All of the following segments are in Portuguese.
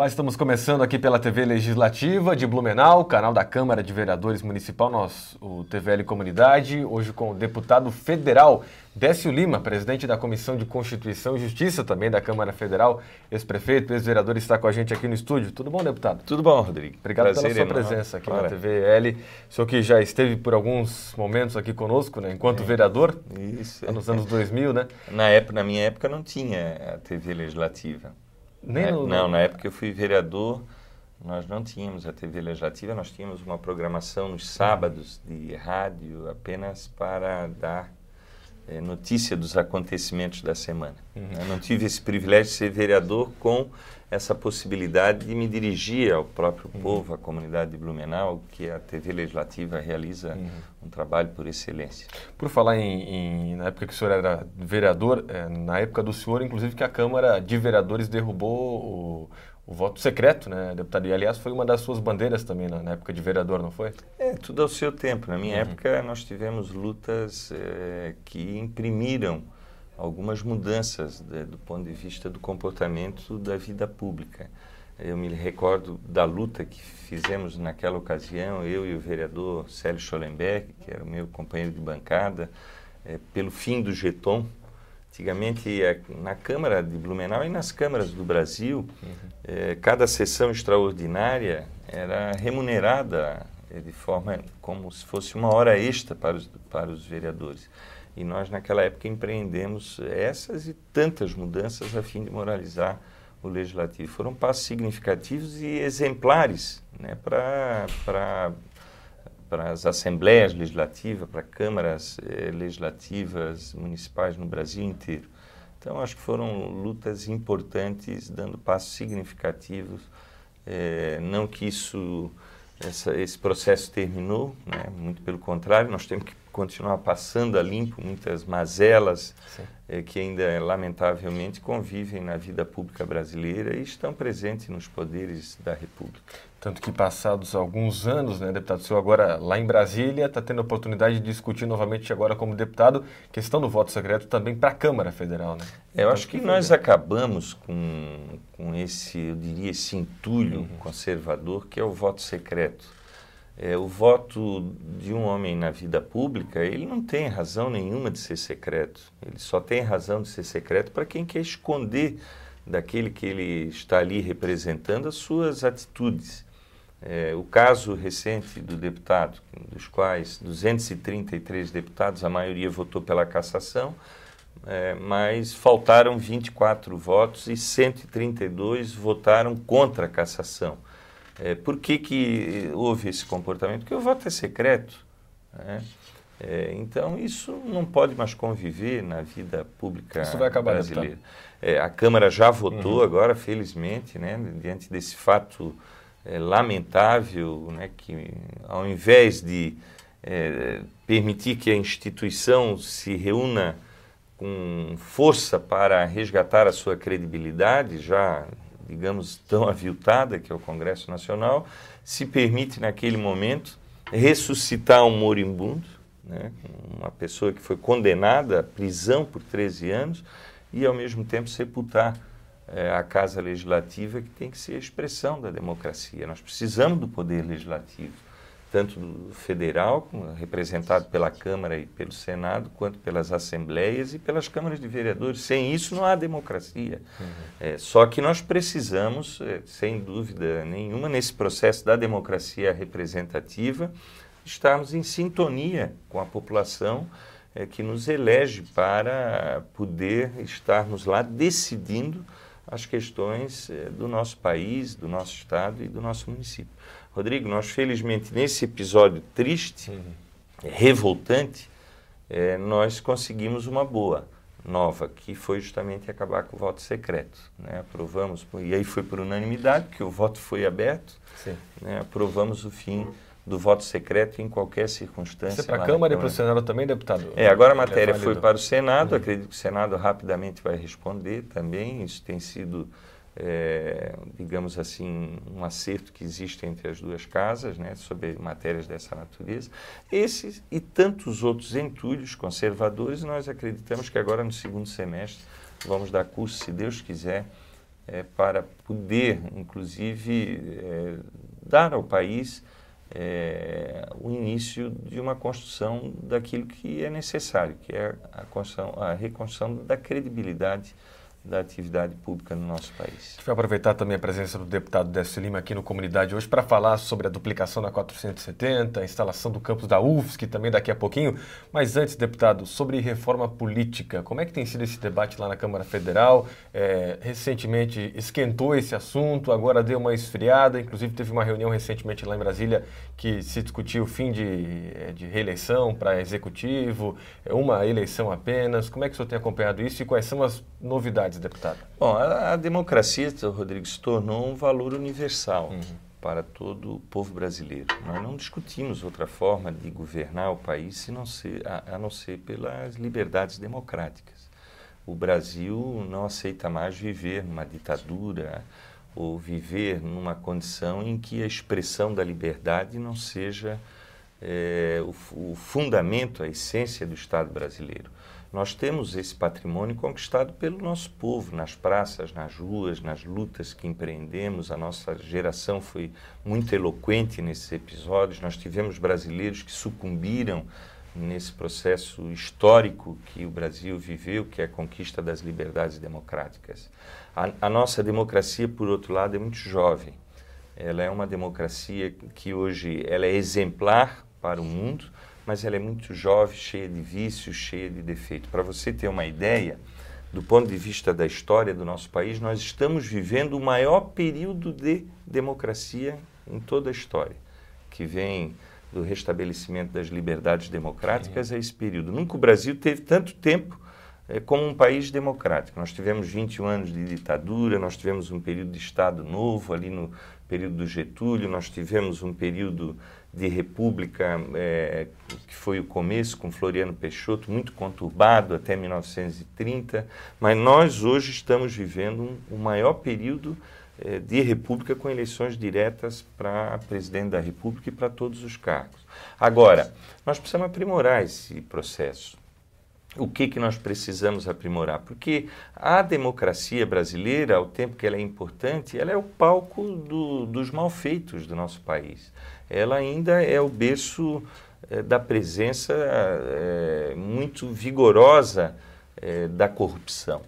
Olá, estamos começando aqui pela TV Legislativa de Blumenau, canal da Câmara de Vereadores Municipal, nosso, o TVL Comunidade, hoje com o deputado federal Décio Lima, presidente da Comissão de Constituição e Justiça também da Câmara Federal, ex-prefeito, ex-vereador, está com a gente aqui no estúdio. Tudo bom, deputado? Tudo bom, Rodrigo. Obrigado Prazer, pela sua presença aqui Para. na TVL. O senhor que já esteve por alguns momentos aqui conosco, né, enquanto é. vereador, Isso. nos é. anos 2000, né? Na, época, na minha época não tinha a TV Legislativa. Nem na, né? no... Não, na época que eu fui vereador, nós não tínhamos a TV legislativa, nós tínhamos uma programação nos sábados de rádio apenas para dar é, notícia dos acontecimentos da semana. Uhum. Né? Eu não tive esse privilégio de ser vereador com essa possibilidade de me dirigir ao próprio uhum. povo, à comunidade de Blumenau, que a TV Legislativa realiza uhum. um trabalho por excelência. Por falar em, em, na época que o senhor era vereador, é, na época do senhor, inclusive, que a Câmara de Vereadores derrubou o o voto secreto, né, deputado? E, aliás, foi uma das suas bandeiras também na, na época de vereador, não foi? É, tudo ao seu tempo. Na minha uhum. época, nós tivemos lutas é, que imprimiram algumas mudanças de, né, do ponto de vista do comportamento da vida pública. Eu me recordo da luta que fizemos naquela ocasião, eu e o vereador Célio Schollenberg, que era o meu companheiro de bancada, é, pelo fim do jeton, Antigamente, é, na Câmara de Blumenau e nas câmaras do Brasil, uhum. É, cada sessão extraordinária era remunerada é, de forma como se fosse uma hora extra para os, para os vereadores. E nós, naquela época, empreendemos essas e tantas mudanças a fim de moralizar o legislativo. Foram passos significativos e exemplares né, para para as assembleias legislativas, para câmaras eh, legislativas municipais no Brasil inteiro. Então, acho que foram lutas importantes, dando passos significativos. Eh, não que isso, essa, esse processo terminou, né? muito pelo contrário, nós temos que continuar passando a limpo muitas mazelas eh, que ainda, lamentavelmente, convivem na vida pública brasileira e estão presentes nos poderes da República. Tanto que, passados alguns anos, né, deputado, seu agora lá em Brasília está tendo a oportunidade de discutir novamente, agora como deputado, questão do voto secreto também para a Câmara Federal. Né? É, eu então, acho que, que nós acabamos com, com esse, eu diria, esse entulho uhum. conservador que é o voto secreto é, o voto de um homem na vida pública, ele não tem razão nenhuma de ser secreto. Ele só tem razão de ser secreto para quem quer esconder daquele que ele está ali representando as suas atitudes. É, o caso recente do deputado, dos quais 233 deputados, a maioria votou pela cassação, é, mas faltaram 24 votos e 132 votaram contra a cassação. É, por que, que houve esse comportamento? Porque o voto é secreto. Né? É, então, isso não pode mais conviver na vida pública isso vai acabar, brasileira. É, a Câmara já uhum. votou uhum. agora, felizmente, né, diante desse fato é, lamentável, né, que ao invés de é, permitir que a instituição se reúna com força para resgatar a sua credibilidade, já digamos, tão aviltada, que é o Congresso Nacional, se permite, naquele momento, ressuscitar um moribundo, né, uma pessoa que foi condenada à prisão por 13 anos, e, ao mesmo tempo, sepultar é, a Casa Legislativa, que tem que ser a expressão da democracia. Nós precisamos do poder legislativo tanto federal, representado pela Câmara e pelo Senado, quanto pelas assembleias e pelas câmaras de vereadores. Sem isso não há democracia. Uhum. É, só que nós precisamos, é, sem dúvida nenhuma, nesse processo da democracia representativa, estarmos em sintonia com a população é, que nos elege para poder estarmos lá decidindo as questões é, do nosso país, do nosso estado e do nosso município. Rodrigo, nós felizmente nesse episódio triste, uhum. revoltante, é, nós conseguimos uma boa nova, que foi justamente acabar com o voto secreto. Né? Aprovamos, e aí foi por unanimidade, que o voto foi aberto, né? aprovamos o fim do voto secreto em qualquer circunstância. Isso é para a Câmara e para o Senado também, deputado? É, agora a é matéria é foi para o Senado, uhum. acredito que o Senado rapidamente vai responder também, isso tem sido é, digamos assim, um acerto que existe entre as duas casas, né, sobre matérias dessa natureza. Esses e tantos outros entulhos conservadores, nós acreditamos que agora no segundo semestre vamos dar curso, se Deus quiser, é, para poder, inclusive, é, dar ao país é, o início de uma construção daquilo que é necessário, que é a, construção, a reconstrução da credibilidade da atividade pública no nosso país. Quero aproveitar também a presença do deputado Décio Lima aqui no Comunidade hoje para falar sobre a duplicação da 470, a instalação do campus da UFSC também daqui a pouquinho. Mas antes, deputado, sobre reforma política, como é que tem sido esse debate lá na Câmara Federal? É, recentemente esquentou esse assunto, agora deu uma esfriada, inclusive teve uma reunião recentemente lá em Brasília que se discutiu o fim de, é, de reeleição para executivo, é, uma eleição apenas. Como é que o senhor tem acompanhado isso e quais são as novidades? deputado? Bom, a, a democracia, Rodrigo, se tornou um valor universal uhum. para todo o povo brasileiro. Nós não discutimos outra forma de governar o país se não ser, a, a não ser pelas liberdades democráticas. O Brasil não aceita mais viver numa ditadura ou viver numa condição em que a expressão da liberdade não seja é, o, o fundamento, a essência do Estado brasileiro. Nós temos esse patrimônio conquistado pelo nosso povo, nas praças, nas ruas, nas lutas que empreendemos. A nossa geração foi muito eloquente nesses episódios. Nós tivemos brasileiros que sucumbiram nesse processo histórico que o Brasil viveu, que é a conquista das liberdades democráticas. A, a, nossa democracia, por outro lado, é muito jovem. Ela é uma democracia que hoje ela é exemplar para o mundo, mas ela é muito jovem, cheia de vícios, cheia de defeitos. Para você ter uma ideia, do ponto de vista da história do nosso país, nós estamos vivendo o maior período de democracia em toda a história, que vem do restabelecimento das liberdades democráticas a esse período. Nunca o Brasil teve tanto tempo eh, como um país democrático. Nós tivemos 21 anos de ditadura, nós tivemos um período de Estado novo ali no período do Getúlio, nós tivemos um período de república é, que foi o começo com Floriano Peixoto, muito conturbado até 1930, mas nós hoje estamos vivendo um, o maior período é, de república com eleições diretas para presidente da república e para todos os cargos. Agora, nós precisamos aprimorar esse processo o que, que nós precisamos aprimorar? Porque a democracia brasileira, ao tempo que ela é importante, ela é o palco do, dos malfeitos do nosso país. Ela ainda é o berço eh, da presença eh, muito vigorosa eh, da corrupção.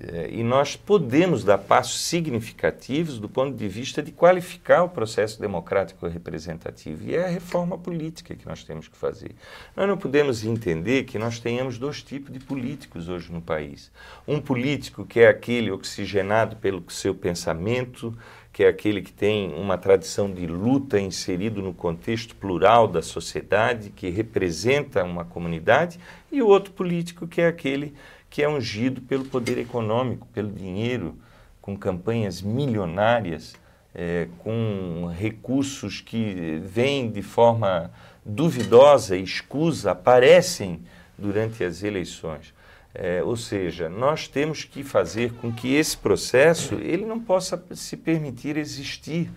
Eh, e nós podemos dar passos significativos do ponto de vista de qualificar o processo democrático representativo. E é a reforma política que nós temos que fazer. Nós não podemos entender que nós tenhamos dois tipos de políticos hoje no país. Um político que é aquele oxigenado pelo seu pensamento, que é aquele que tem uma tradição de luta inserido no contexto plural da sociedade, que representa uma comunidade, e o outro político que é aquele que é ungido pelo poder econômico, pelo dinheiro, com campanhas milionárias, é, com recursos que vêm de forma duvidosa e escusa, aparecem durante as eleições. É, ou seja, nós temos que fazer com que esse processo ele não possa se permitir existir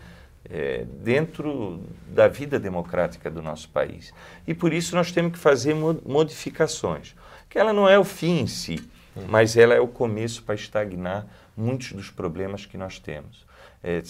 é, dentro da vida democrática do nosso país. E por isso nós temos que fazer modificações que ela não é o fim em si, mas ela é o começo para estagnar muitos dos problemas que nós temos. É,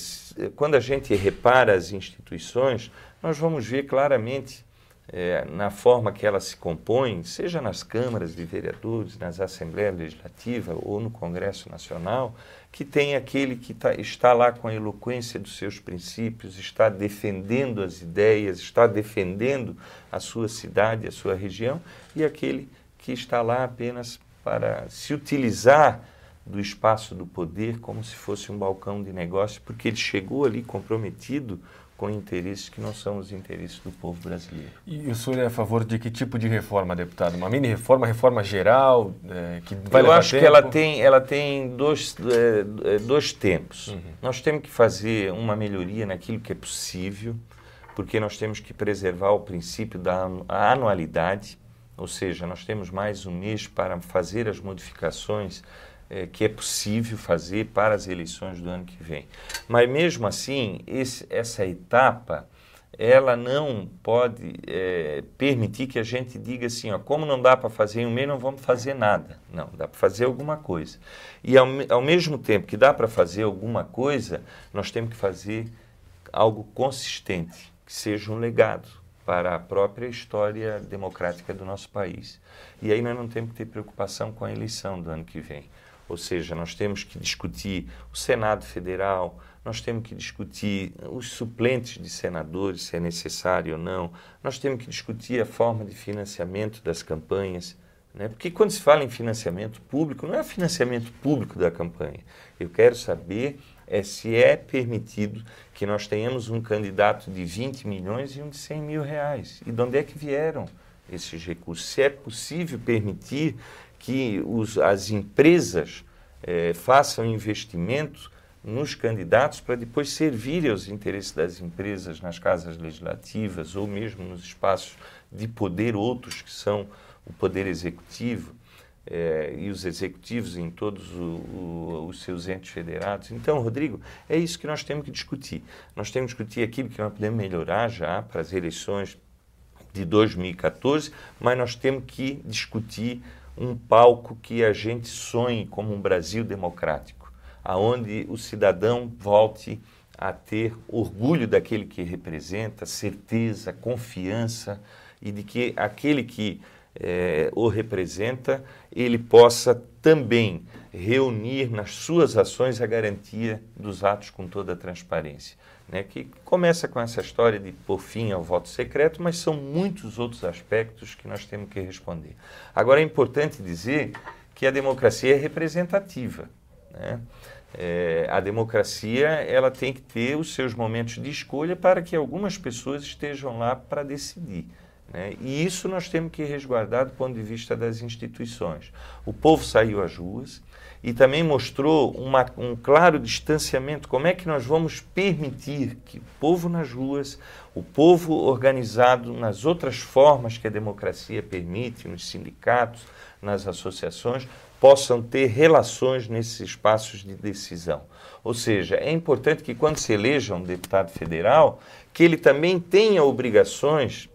quando a gente repara as instituições, nós vamos ver claramente é, na forma que ela se compõe, seja nas câmaras de vereadores, nas assembleias legislativas ou no Congresso Nacional, que tem aquele que tá, está lá com a eloquência dos seus princípios, está defendendo as ideias, está defendendo a sua cidade, a sua região, e aquele que está lá apenas para se utilizar do espaço do poder como se fosse um balcão de negócio, porque ele chegou ali comprometido com interesses que não são os interesses do povo brasileiro. E o senhor é a favor de que tipo de reforma, deputado? Uma mini reforma, reforma geral, é, que vai Eu acho tempo? que ela tem, ela tem dois, é, é, dois tempos. Uhum. Nós temos que fazer uma melhoria naquilo que é possível, porque nós temos que preservar o princípio da anualidade. Ou seja, nós temos mais um mês para fazer as modificações eh, que é possível fazer para as eleições do ano que vem. Mas mesmo assim, esse, essa etapa ela não pode é, permitir que a gente diga assim, ó, como não dá para fazer em um mês, não vamos fazer nada. Não, dá para fazer alguma coisa. E ao, ao mesmo tempo que dá para fazer alguma coisa, nós temos que fazer algo consistente, que seja um legado, para a própria história democrática do nosso país. E aí nós não temos que ter preocupação com a eleição do ano que vem. Ou seja, nós temos que discutir o Senado Federal, nós temos que discutir os suplentes de senadores, se é necessário ou não, nós temos que discutir a forma de financiamento das campanhas. Né? Porque quando se fala em financiamento público, não é financiamento público da campanha. Eu quero saber é se é permitido que nós tenhamos um candidato de 20 milhões e um de 100 mil reais. E de onde é que vieram esses recursos? Se é possível permitir que os, as empresas é, façam investimentos nos candidatos para depois servirem aos interesses das empresas nas casas legislativas ou mesmo nos espaços de poder outros que são o poder executivo. Eh, e os executivos em todos o, o, os seus entes federados. Então, Rodrigo, é isso que nós temos que discutir. Nós temos que discutir aquilo que nós podemos melhorar já para as eleições de 2014, mas nós temos que discutir um palco que a gente sonhe como um Brasil democrático, aonde o cidadão volte a ter orgulho daquele que representa, certeza, confiança e de que aquele que é, o representa, ele possa também reunir nas suas ações a garantia dos atos com toda a transparência. Né, que começa com essa história de por fim ao voto secreto, mas são muitos outros aspectos que nós temos que responder. Agora é importante dizer que a democracia é representativa. Né? É, a democracia ela tem que ter os seus momentos de escolha para que algumas pessoas estejam lá para decidir. Né? E isso nós temos que resguardar do ponto de vista das instituições. O povo saiu às ruas e também mostrou uma, um claro distanciamento. Como é que nós vamos permitir que o povo nas ruas, o povo organizado nas outras formas que a democracia permite, nos sindicatos, nas associações, possam ter relações nesses espaços de decisão. Ou seja, é importante que quando se eleja um deputado federal, que ele também tenha obrigações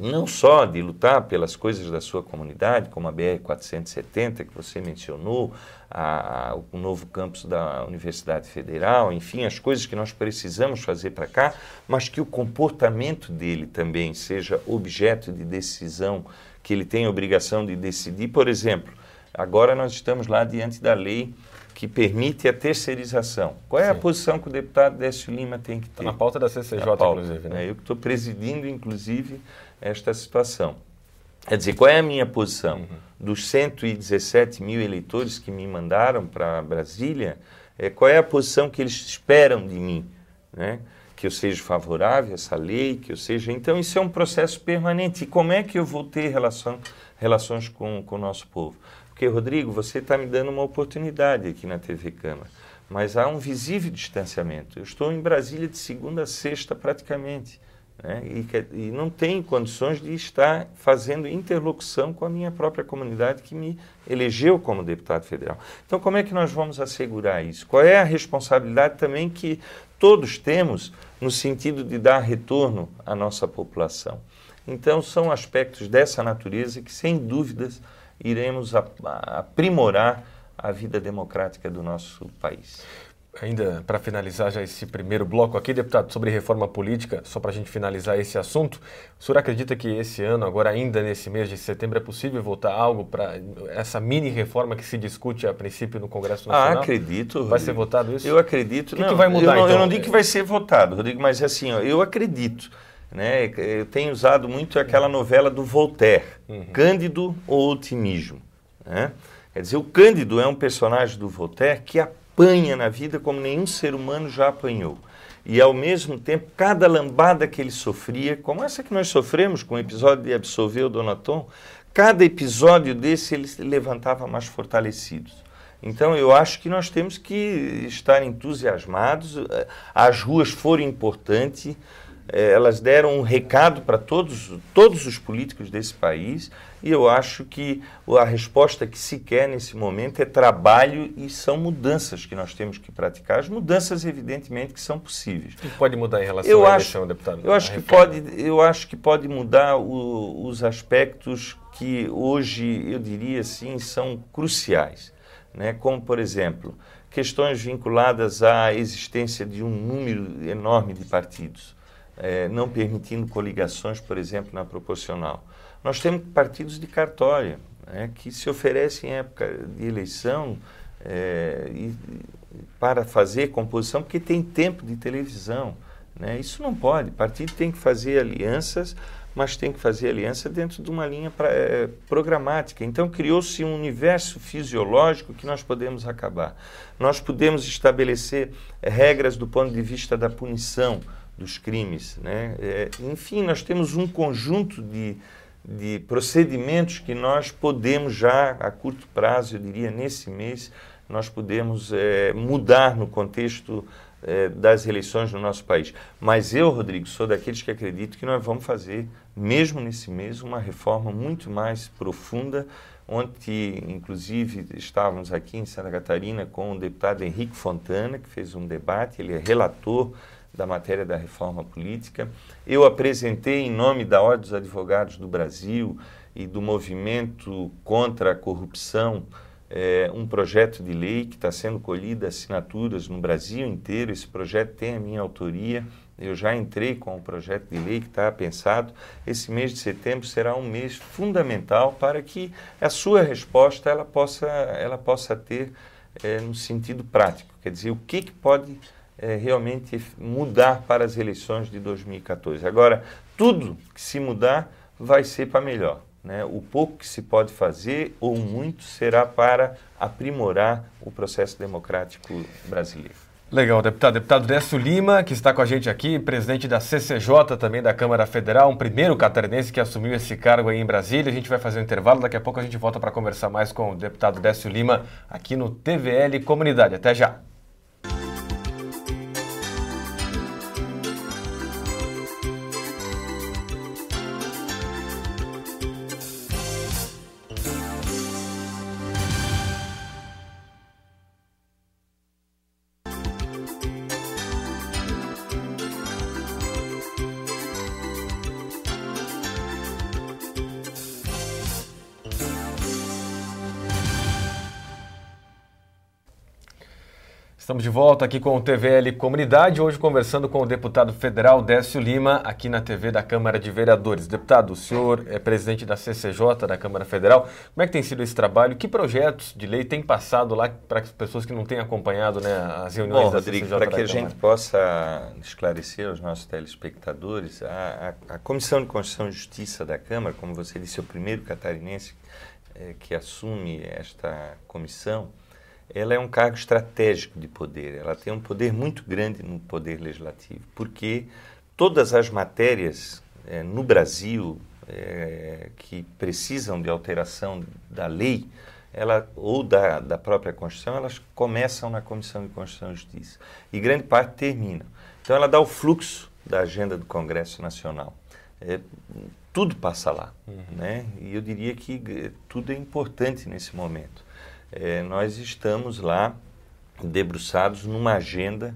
não só de lutar pelas coisas da sua comunidade, como a BR-470, que você mencionou, a, a, o novo campus da Universidade Federal, enfim, as coisas que nós precisamos fazer para cá, mas que o comportamento dele também seja objeto de decisão, que ele tem obrigação de decidir. Por exemplo, Agora nós estamos lá diante da lei que permite a terceirização. Qual é Sim. a posição que o deputado Décio Lima tem que tá ter? Tá na pauta da CCJ, pauta, inclusive. Né? É, eu que estou presidindo, inclusive, esta situação. Quer dizer, qual é a minha posição? Uhum. Dos 117 mil eleitores que me mandaram para Brasília, é, qual é a posição que eles esperam de mim? Né? Que eu seja favorável a essa lei, que eu seja. Então, isso é um processo permanente. E como é que eu vou ter relação, relações com, com o nosso povo? Porque, Rodrigo, você está me dando uma oportunidade aqui na TV Câmara, mas há um visível distanciamento. Eu estou em Brasília de segunda a sexta praticamente. Né? E, e, não tenho condições de estar fazendo interlocução com a minha própria comunidade que me elegeu como deputado federal. Então, como é que nós vamos assegurar isso? Qual é a responsabilidade também que todos temos no sentido de dar retorno à nossa população? Então, são aspectos dessa natureza que, sem dúvidas, iremos aprimorar a vida democrática do nosso país. Ainda para finalizar já esse primeiro bloco aqui, deputado, sobre reforma política, só para a gente finalizar esse assunto, o senhor acredita que esse ano, agora ainda nesse mês de setembro, é possível votar algo para essa mini reforma que se discute a princípio no Congresso ah, Nacional? Ah, acredito. Vai ser votado isso? Eu acredito. O que, não, que vai mudar, eu não, então? Eu não então? digo que vai ser votado, Rodrigo, mas é assim, ó, eu acredito né? Eu tenho usado muito aquela uhum. novela do Voltaire, uhum. Cândido ou Otimismo. Né? Quer dizer, o Cândido é um personagem do Voltaire que apanha na vida como nenhum ser humano já apanhou. E ao mesmo tempo, cada lambada que ele sofria, como essa que nós sofremos com o episódio de absolver o Donaton, cada episódio desse ele se levantava mais fortalecido. Então eu acho que nós temos que estar entusiasmados, eh, as ruas foram importantes, é, elas deram um recado para todos, todos os políticos desse país e eu acho que a resposta que se quer nesse momento é trabalho e são mudanças que nós temos que praticar. As mudanças, evidentemente, que são possíveis. O que pode mudar em relação eu à acho, eleição, deputado? Eu acho, que pode, eu acho que pode mudar o, os aspectos que hoje, eu diria assim, são cruciais. Né? Como, por exemplo, questões vinculadas à existência de um número enorme de partidos é, não permitindo coligações, por exemplo, na proporcional. Nós temos partidos de cartório, né, que se oferecem em época de eleição é, e, para fazer composição, porque tem tempo de televisão. Né? Isso não pode. O partido tem que fazer alianças, mas tem que fazer aliança dentro de uma linha pra, é, programática. Então criou-se um universo fisiológico que nós podemos acabar. Nós podemos estabelecer regras do ponto de vista da punição dos crimes. Né? É, enfim, nós temos um conjunto de, de procedimentos que nós podemos já, a curto prazo, eu diria nesse mês, nós podemos é, mudar no contexto é, das eleições no nosso país. Mas eu, Rodrigo, sou daqueles que acredito que nós vamos fazer, mesmo nesse mês, uma reforma muito mais profunda. Ontem, inclusive, estávamos aqui em Santa Catarina com o deputado Henrique Fontana, que fez um debate, ele é relator da matéria da reforma política. Eu apresentei, em nome da Ordem dos Advogados do Brasil e do movimento contra a corrupção, é, um projeto de lei que está sendo colhido assinaturas no Brasil inteiro. Esse projeto tem a minha autoria. Eu já entrei com o projeto de lei que está pensado. Esse mês de setembro será um mês fundamental para que a sua resposta ela possa, ela possa ter é, eh, no sentido prático. Quer dizer, o que, que pode é, realmente mudar para as eleições de 2014. Agora, tudo que se mudar vai ser para melhor. Né? O pouco que se pode fazer, ou muito, será para aprimorar o processo democrático brasileiro. Legal, deputado. Deputado Décio Lima, que está com a gente aqui, presidente da CCJ, também da Câmara Federal, um primeiro catarinense que assumiu esse cargo aí em Brasília. A gente vai fazer um intervalo, daqui a pouco a gente volta para conversar mais com o deputado Décio Lima aqui no TVL Comunidade. Até já. Estamos de volta aqui com o TVL Comunidade, hoje conversando com o deputado federal Décio Lima, aqui na TV da Câmara de Vereadores. Deputado, o senhor é presidente da CCJ da Câmara Federal. Como é que tem sido esse trabalho? Que projetos de lei tem passado lá para as pessoas que não têm acompanhado né, as reuniões Bom, da Rodrigo, CCJ? Para que a Câmara? gente possa esclarecer aos nossos telespectadores, a, a, a Comissão de Constituição e Justiça da Câmara, como você disse, é o primeiro catarinense é, que assume esta comissão ela é um cargo estratégico de poder, ela tem um poder muito grande no poder legislativo, porque todas as matérias é, no Brasil é, que precisam de alteração da lei ela, ou da, da própria Constituição, elas começam na Comissão de Constituição e Justiça e grande parte termina. Então ela dá o fluxo da agenda do Congresso Nacional. É, tudo passa lá, uhum. né? E eu diria que eh, tudo é importante nesse momento é, nós estamos lá debruçados numa agenda.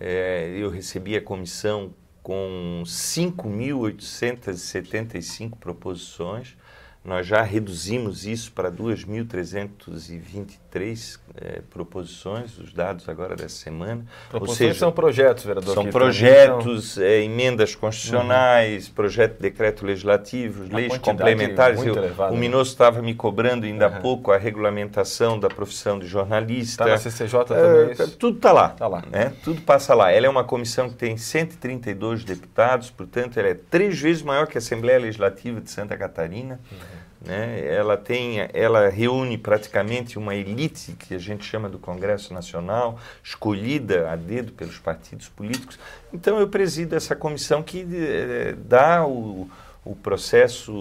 É, eu recebi a comissão com 5.875 proposições, nós já reduzimos isso para 2.323 três é, proposições, os dados agora dessa semana. Proposições seja, são projetos, vereador. São projetos, então- É, emendas constitucionais, uhum. projeto de decreto legislativo, a leis complementares. Eu, o né? Minoso estava me cobrando ainda uhum. há pouco a regulamentação da profissão de jornalista. Está na CCJ é, também é, é, isso? Tudo está lá. Tá lá. Né? Tudo passa lá. Ela é uma comissão que tem 132 deputados, portanto, ela é três vezes maior que a Assembleia Legislativa de Santa Catarina. Uhum né? Ela, tem, ela reúne praticamente uma elite que a gente chama do Congresso Nacional, escolhida a dedo pelos partidos políticos. Então, eu presido essa comissão que eh, dá o, o processo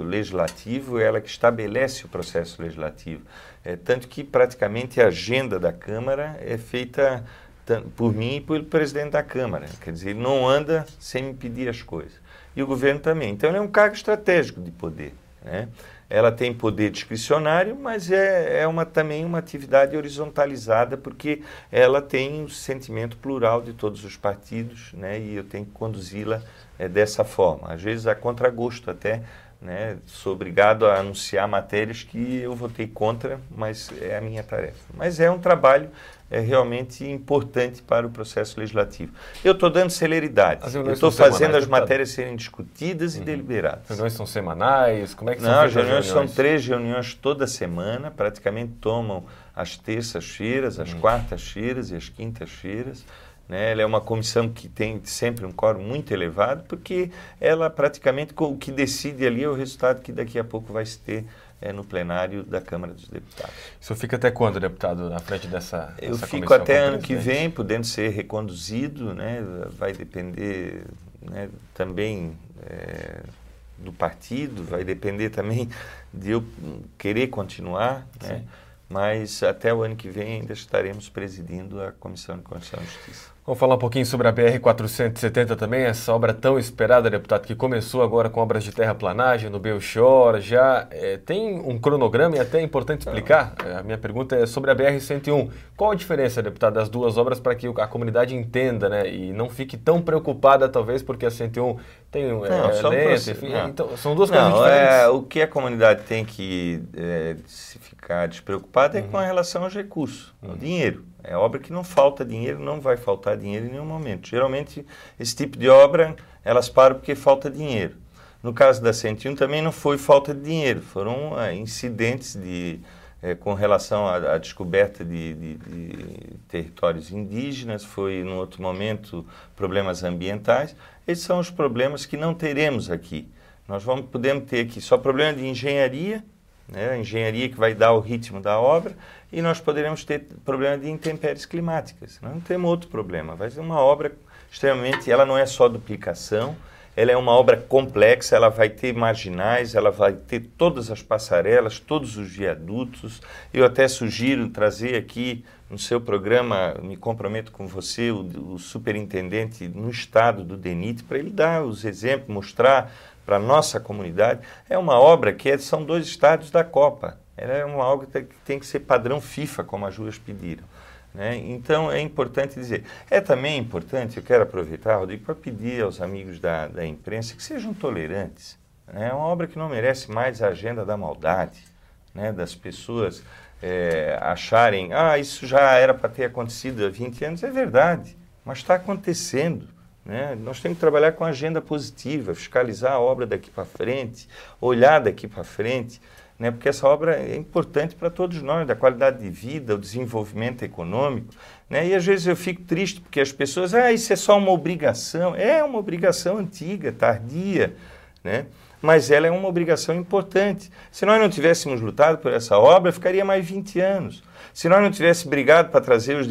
legislativo, ela que estabelece o processo legislativo. É, tanto que praticamente a agenda da Câmara é feita por mim e pelo presidente da Câmara. Quer dizer, ele não anda sem me pedir as coisas. E o governo também. Então, ele é um cargo estratégico de poder. Né? Ela tem poder discricionário, mas é, é uma, também uma atividade horizontalizada, porque ela tem o sentimento plural de todos os partidos né? e eu tenho que conduzi-la é, dessa forma. Às vezes, a contragosto até, né? sou obrigado a anunciar matérias que eu votei contra, mas é a minha tarefa. Mas é um trabalho é realmente importante para o processo legislativo. Eu estou dando celeridade. Eu estou fazendo semanais, as matérias serem discutidas uhum. e deliberadas. As reuniões são semanais? Como é que Não, são as reuniões? reuniões? São três reuniões toda semana, praticamente tomam as terças-feiras, as uhum. quartas-feiras e as quintas-feiras. Né? Ela é uma comissão que tem sempre um quórum muito elevado, porque ela praticamente o que decide ali é o resultado que daqui a pouco vai se ter é, no plenário da Câmara dos Deputados. O senhor fica até quando, deputado, na frente dessa Eu dessa fico até ano que vem, podendo ser reconduzido, né? vai depender né, também é, do partido, vai depender também de eu querer continuar, né, Sim. né? mas até o ano que vem ainda estaremos presidindo a Comissão de Constituição e Justiça. Vamos falar um pouquinho sobre a BR-470 também, essa obra tão esperada, deputado, que começou agora com obras de terraplanagem no Belchior, já é, tem um cronograma e até é importante ah. explicar, eh, a minha pergunta é sobre a BR-101. Qual a diferença, deputado, das duas obras para que a comunidade entenda né, e não fique tão preocupada, talvez, porque a 101 tem eh, não, é, só proce... enfim, não. É. Então, são duas não, coisas é, diferentes. É, o que a comunidade tem que é, se ficar despreocupada uhum. é com a uhum. relação aos recursos, uhum. ao dinheiro. É obra que não falta dinheiro, não vai faltar dinheiro em nenhum momento. Geralmente, esse tipo de obra, elas param porque falta dinheiro. No caso da 101 também não foi falta de dinheiro, foram é, incidentes de, é, com relação à, à descoberta de, de, de, territórios indígenas, foi, num outro momento, problemas ambientais. Esses são os problemas que não teremos aqui. Nós vamos, podemos ter aqui só problema de engenharia, né? a engenharia que vai dar o ritmo da obra, e nós poderemos ter problema de intempéries climáticas. Né? Não temos outro problema. Vai ser uma obra extremamente. Ela não é só duplicação, ela é uma obra complexa, ela vai ter marginais, ela vai ter todas as passarelas, todos os viadutos. Eu até sugiro trazer aqui no seu programa, me comprometo com você, o, o superintendente no estado do DENIT, para ele dar os exemplos, mostrar para a nossa comunidade, é uma obra que é, são dois estádios da Copa. Ela é uma obra que tem que ser padrão FIFA, como as ruas pediram. Né? Então é importante dizer. É também importante, eu quero aproveitar, Rodrigo, para pedir aos amigos da, da imprensa que sejam tolerantes. Né? É uma obra que não merece mais a agenda da maldade, né? das pessoas é, acharem, ah, isso já era para ter acontecido há 20 anos. É verdade, mas está acontecendo. Né? Nós temos que trabalhar com agenda positiva, fiscalizar a obra daqui para frente, olhar daqui para frente, né? porque essa obra é importante para todos nós, da qualidade de vida, o desenvolvimento econômico. Né? E às vezes eu fico triste porque as pessoas, ah, isso é só uma obrigação. É uma obrigação antiga, tardia, né? mas ela é uma obrigação importante. Se nós não tivéssemos lutado por essa obra, ficaria mais 20 anos. Se nós não tivéssemos brigado para trazer os,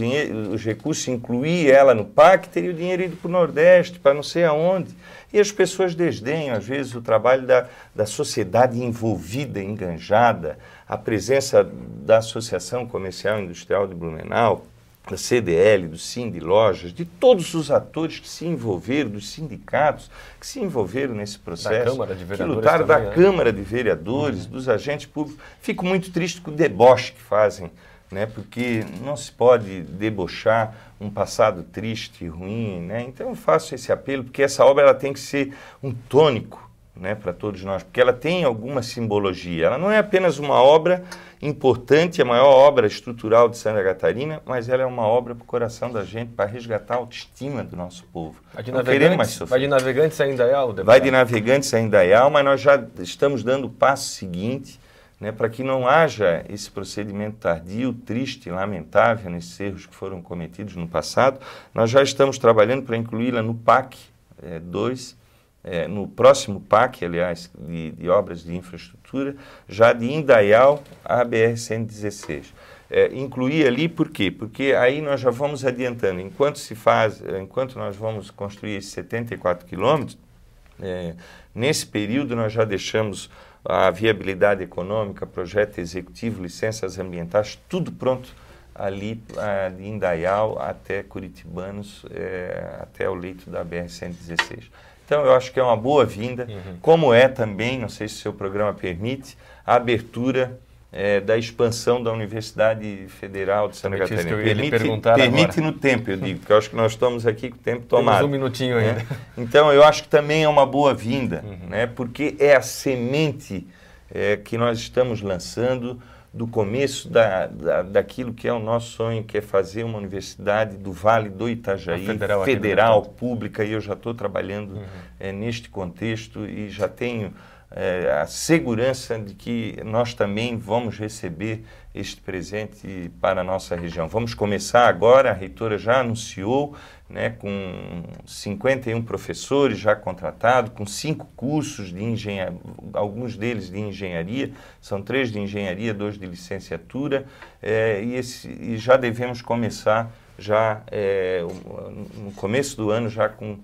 os recursos, incluir ela no PAC, teria o dinheiro ido para o Nordeste, para não sei aonde. E as pessoas desdenham, às vezes, o trabalho da, da sociedade envolvida, enganjada, a presença da Associação Comercial e Industrial de Blumenau, da CDL, do Sim de Lojas, de todos os atores que se envolveram, dos sindicatos que se envolveram nesse processo, da Câmara de Vereadores que lutaram também, da né? Câmara de Vereadores, uhum. dos agentes públicos. Fico muito triste com o deboche que fazem né? Porque não se pode debochar um passado triste, ruim, né? Então eu faço esse apelo porque essa obra ela tem que ser um tônico né, para todos nós, porque ela tem alguma simbologia. Ela não é apenas uma obra importante, a maior obra estrutural de Santa Catarina, mas ela é uma obra para o coração da gente, para resgatar a autoestima do nosso povo. Vai de, navegantes, mais sofrer. vai de navegantes ainda é algo? Vai de navegantes ainda é mas nós já estamos dando o passo seguinte né, para que não haja esse procedimento tardio, triste lamentável nesses erros que foram cometidos no passado, nós já estamos trabalhando para incluí-la no PAC 2, é, é, no próximo PAC, aliás, de, de, obras de infraestrutura, já de Indaial à BR-116. É, incluir ali, por quê? Porque aí nós já vamos adiantando, enquanto se faz, é, enquanto nós vamos construir esses 74 quilômetros, é, nesse período nós já deixamos a viabilidade econômica, projeto executivo, licenças ambientais, tudo pronto ali ah, de Indaial até Curitibanos, é, até o leito da BR-116. Então, eu acho que é uma boa vinda, uhum. como é também, não sei se o seu programa permite, a abertura é, da expansão da Universidade Federal de Santa Catarina. Eu permite, perguntar permite agora. no tempo, eu digo, porque eu acho que nós estamos aqui com o tempo tomado. Temos um minutinho né? ainda. Né? Então, eu acho que também é uma boa vinda, uhum. né? porque é a semente é, que nós estamos lançando do começo da, da, daquilo que é o nosso sonho, que é fazer uma universidade do Vale do Itajaí, a federal, né? federal pública, e eu já estou trabalhando uhum. é, neste contexto e já tenho é, a segurança de que nós também vamos receber este presente para a nossa região. Vamos começar agora, a reitora já anunciou, né, com 51 professores já contratados, com cinco cursos de engenharia, alguns deles de engenharia, são três de engenharia, dois de licenciatura, é, e, esse, e já devemos começar já é, no começo do ano já com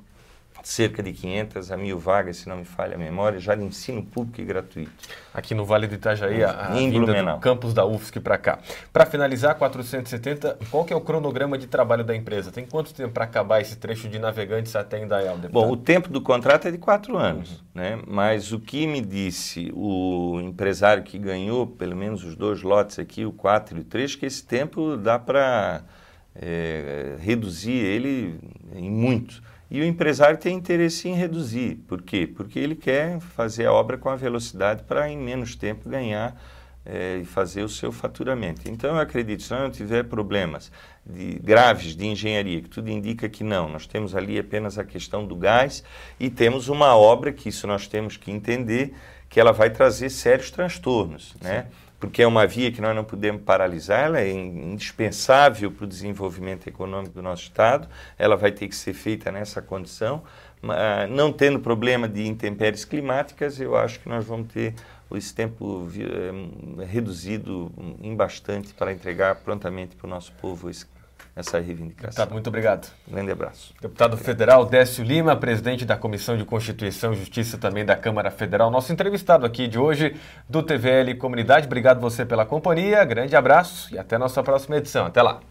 cerca de 500 a mil vagas, se não me falha a memória, já de ensino público e gratuito. Aqui no Vale do Itajaí, a, a em vinda campus da UFSC para cá. Para finalizar, 470, qual que é o cronograma de trabalho da empresa? Tem quanto tempo para acabar esse trecho de navegantes até Indaial? Deputado? Bom, o tempo do contrato é de quatro anos, uhum. né? mas o que me disse o empresário que ganhou, pelo menos os dois lotes aqui, o 4 e o 3, que esse tempo dá para é, eh, reduzir ele em muito. E o empresário tem interesse em reduzir. Por quê? Porque ele quer fazer a obra com a velocidade para, em menos tempo, ganhar é, e fazer o seu faturamento. Então, eu acredito, se não tiver problemas de, graves de engenharia, que tudo indica que não, nós temos ali apenas a questão do gás e temos uma obra que isso nós temos que entender que ela vai trazer sérios transtornos, né? porque é uma via que nós não podemos paralisar, ela é indispensável para o desenvolvimento econômico do nosso Estado, ela vai ter que ser feita nessa condição. Não tendo problema de intempéries climáticas, eu acho que nós vamos ter esse tempo eh, reduzido em bastante para entregar prontamente para o nosso povo esse essa reivindicação. Deputado, tá, muito obrigado. Um grande abraço. Deputado obrigado. federal Décio Lima, presidente da Comissão de Constituição e Justiça também da Câmara Federal, nosso entrevistado aqui de hoje do TVL Comunidade. Obrigado você pela companhia, grande abraço e até a nossa próxima edição. Até lá.